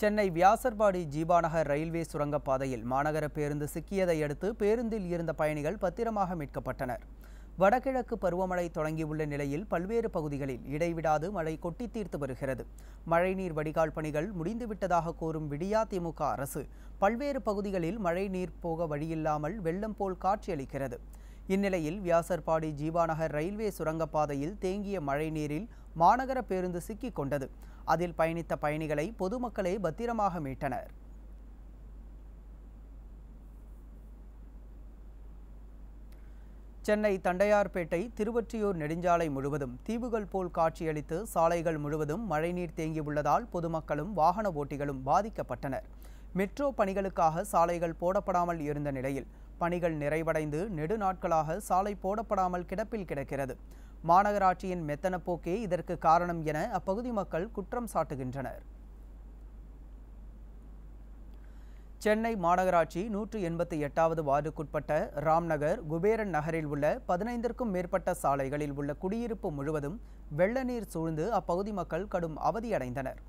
சென்னை வியாசர்பாடி ஜீபாநகர் ரயில்வே சுரங்கப்பாதையில் மாநகர பேருந்து சிக்கியதை அடுத்து பேருந்தில் இருந்த பயணிகள் பத்திரமாக மீட்கப்பட்டனர் வடகிழக்கு பருவமழை தொடங்கியுள்ள நிலையில் பல்வேறு பகுதிகளில் இடைவிடாது மழை கொட்டி தீர்த்து வருகிறது மழைநீர் வடிகால் பணிகள் முடிந்துவிட்டதாக கோரும் விடியா திமுக அரசு பல்வேறு பகுதிகளில் மழைநீர் போக வழியில்லாமல் வெள்ளம் போல் காட்சியளிக்கிறது இந்நிலையில் வியாசர்பாடி ஜீவாநகர் ரயில்வே சுரங்கப்பாதையில் தேங்கிய மழைநீரில் மாநகர பேருந்து சிக்கிக் கொண்டது அதில் பயணித்த பயணிகளை பொதுமக்களே பத்திரமாக மீட்டனர் சென்னை தண்டையார்பேட்டை திருவொற்றியூர் நெடுஞ்சாலை முழுவதும் தீவுகள் போல் காட்சியளித்து சாலைகள் முழுவதும் மழைநீர் தேங்கியுள்ளதால் பொதுமக்களும் வாகன ஓட்டிகளும் பாதிக்கப்பட்டனர் மெட்ரோ பணிகளுக்காக சாலைகள் போடப்படாமல் இருந்த நிலையில் பணிகள் நிறைவடைந்து நெடுநாட்களாக சாலை போடப்படாமல் கிடப்பில் கிடக்கிறது மாநகராட்சியின் மெத்தன போக்கே இதற்கு காரணம் என அப்பகுதி மக்கள் குற்றம் சாட்டுகின்றனர் சென்னை மாநகராட்சி நூற்று எண்பத்தி எட்டாவது வார்டுக்குட்பட்ட ராம்நகர் குபேரன் நகரில் உள்ள பதினைந்திற்கும் மேற்பட்ட சாலைகளில் உள்ள குடியிருப்பு முழுவதும் வெள்ளநீர் சூழ்ந்து அப்பகுதி மக்கள் கடும் அவதியடைந்தனர்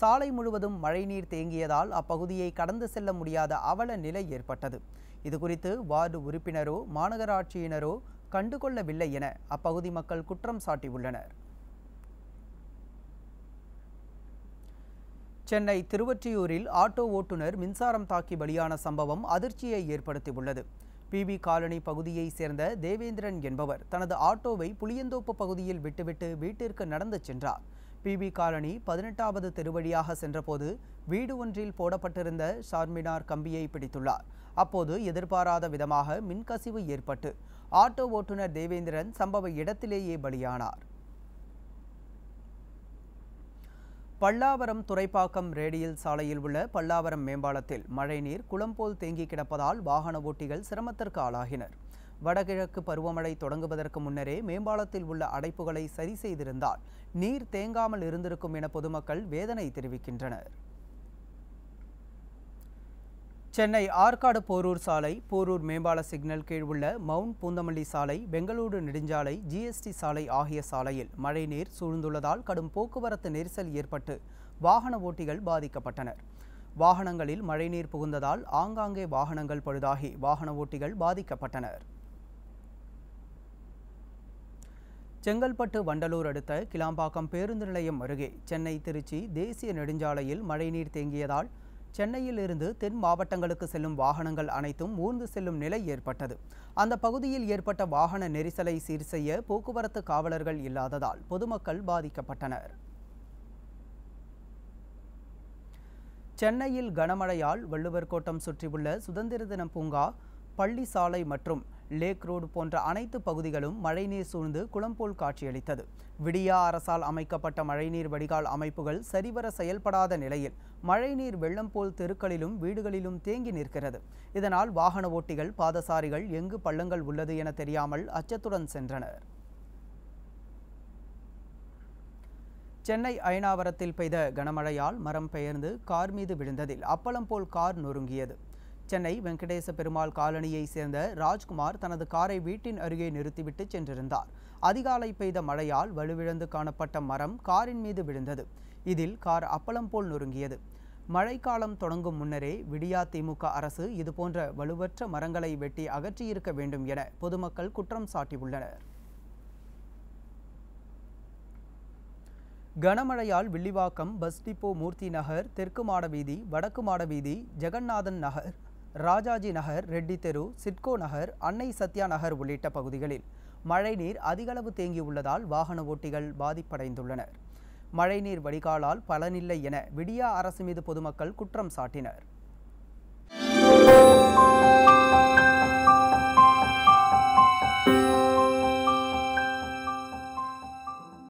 சாலை முழுவதும் மழைநீர் தேங்கியதால் அப்பகுதியை கடந்து செல்ல முடியாத அவல நிலை ஏற்பட்டது இதுகுறித்து வார்டு உறுப்பினரோ மாநகராட்சியினரோ கண்டுகொள்ளவில்லை என அப்பகுதி மக்கள் குற்றம் சாட்டியுள்ளனர் சென்னை திருவொற்றியூரில் ஆட்டோ ஓட்டுநர் மின்சாரம் தாக்கி பலியான சம்பவம் அதிர்ச்சியை ஏற்படுத்தியுள்ளது பிபி காலனி பகுதியைச் சேர்ந்த தேவேந்திரன் என்பவர் தனது ஆட்டோவை புளியந்தோப்பு பகுதியில் விட்டுவிட்டு வீட்டிற்கு நடந்து சென்றார் பிபி காலனி பதினெட்டாவது தெருவழியாக சென்றபோது வீடு ஒன்றில் போடப்பட்டிருந்த சார்மினார் கம்பியை பிடித்துள்ளார் அப்போது எதிர்பாராத விதமாக மின்கசிவு ஏற்பட்டு ஆட்டோ ஓட்டுநர் தேவேந்திரன் சம்பவ இடத்திலேயே பலியானார் பல்லாவரம் துறைப்பாக்கம் ரேடியல் சாலையில் உள்ள பல்லாவரம் மேம்பாலத்தில் மழைநீர் குளம்போல் தேங்கி கிடப்பதால் வாகன ஓட்டிகள் சிரமத்திற்கு ஆளாகினர் வடகிழக்கு பருவமழை தொடங்குவதற்கு முன்னரே மேம்பாலத்தில் உள்ள அடைப்புகளை சரி செய்திருந்தால் நீர் தேங்காமல் இருந்திருக்கும் என பொதுமக்கள் வேதனை தெரிவிக்கின்றனர் சென்னை ஆற்காடு போரூர் சாலை போரூர் மேம்பால சிக்னல் கீழ் உள்ள மவுண்ட் பூந்தமல்லி சாலை பெங்களூரு நெடுஞ்சாலை ஜிஎஸ்டி சாலை ஆகிய சாலையில் மழைநீர் சூழ்ந்துள்ளதால் கடும் போக்குவரத்து நெரிசல் ஏற்பட்டு வாகன ஓட்டிகள் பாதிக்கப்பட்டனர் வாகனங்களில் மழைநீர் புகுந்ததால் ஆங்காங்கே வாகனங்கள் பழுதாகி வாகன ஓட்டிகள் பாதிக்கப்பட்டனர் செங்கல்பட்டு வண்டலூர் அடுத்த கிளாம்பாக்கம் பேருந்து நிலையம் அருகே சென்னை திருச்சி தேசிய நெடுஞ்சாலையில் மழைநீர் தேங்கியதால் சென்னையில் இருந்து தென் மாவட்டங்களுக்கு செல்லும் வாகனங்கள் அனைத்தும் ஊர்ந்து செல்லும் நிலை ஏற்பட்டது அந்த பகுதியில் ஏற்பட்ட வாகன நெரிசலை சீர் செய்ய போக்குவரத்து காவலர்கள் இல்லாததால் பொதுமக்கள் பாதிக்கப்பட்டனர் சென்னையில் கனமழையால் வள்ளுவர் கோட்டம் சுற்றியுள்ள சுதந்திர தினம் பூங்கா பள்ளி சாலை மற்றும் லேக் ரோடு போன்ற அனைத்து பகுதிகளும் மழைநீர் சூழ்ந்து குளம் போல் காட்சியளித்தது விடியா அரசால் அமைக்கப்பட்ட மழைநீர் வடிகால் அமைப்புகள் சரிவர செயல்படாத நிலையில் மழைநீர் வெள்ளம் போல் தெருக்களிலும் வீடுகளிலும் தேங்கி நிற்கிறது இதனால் வாகன ஓட்டிகள் பாதசாரிகள் எங்கு பள்ளங்கள் உள்ளது என தெரியாமல் அச்சத்துடன் சென்றனர் சென்னை அயனாவரத்தில் பெய்த கனமழையால் மரம் பெயர்ந்து கார் மீது விழுந்ததில் அப்பளம் போல் கார் நொறுங்கியது சென்னை வெங்கடேச பெருமாள் காலனியைச் சேர்ந்த ராஜ்குமார் தனது காரை வீட்டின் அருகே நிறுத்திவிட்டு சென்றிருந்தார் அதிகாலை பெய்த மழையால் வலுவிழந்து காணப்பட்ட மரம் காரின் மீது விழுந்தது இதில் கார் அப்பளம் போல் நொறுங்கியது மழைக்காலம் தொடங்கும் முன்னரே விடியா திமுக அரசு இதுபோன்ற வலுவற்ற மரங்களை வெட்டி அகற்றியிருக்க வேண்டும் என பொதுமக்கள் குற்றம் சாட்டியுள்ளனர் கனமழையால் வில்லிவாக்கம் பஸ் டிப்போ மூர்த்தி நகர் தெற்கு மாட வீதி வடக்கு மாட வீதி ஜெகநாதன் நகர் ராஜாஜி நகர் ரெட்டி தெரு சிட்கோ நகர் அன்னை சத்யா நகர் உள்ளிட்ட பகுதிகளில் மழைநீர் அதிகளவு தேங்கியுள்ளதால் வாகன ஓட்டிகள் பாதிப்படைந்துள்ளனர் மழைநீர் வடிகாலால் பலனில்லை என விடியா அரசு மீது பொதுமக்கள் குற்றம் சாட்டினர்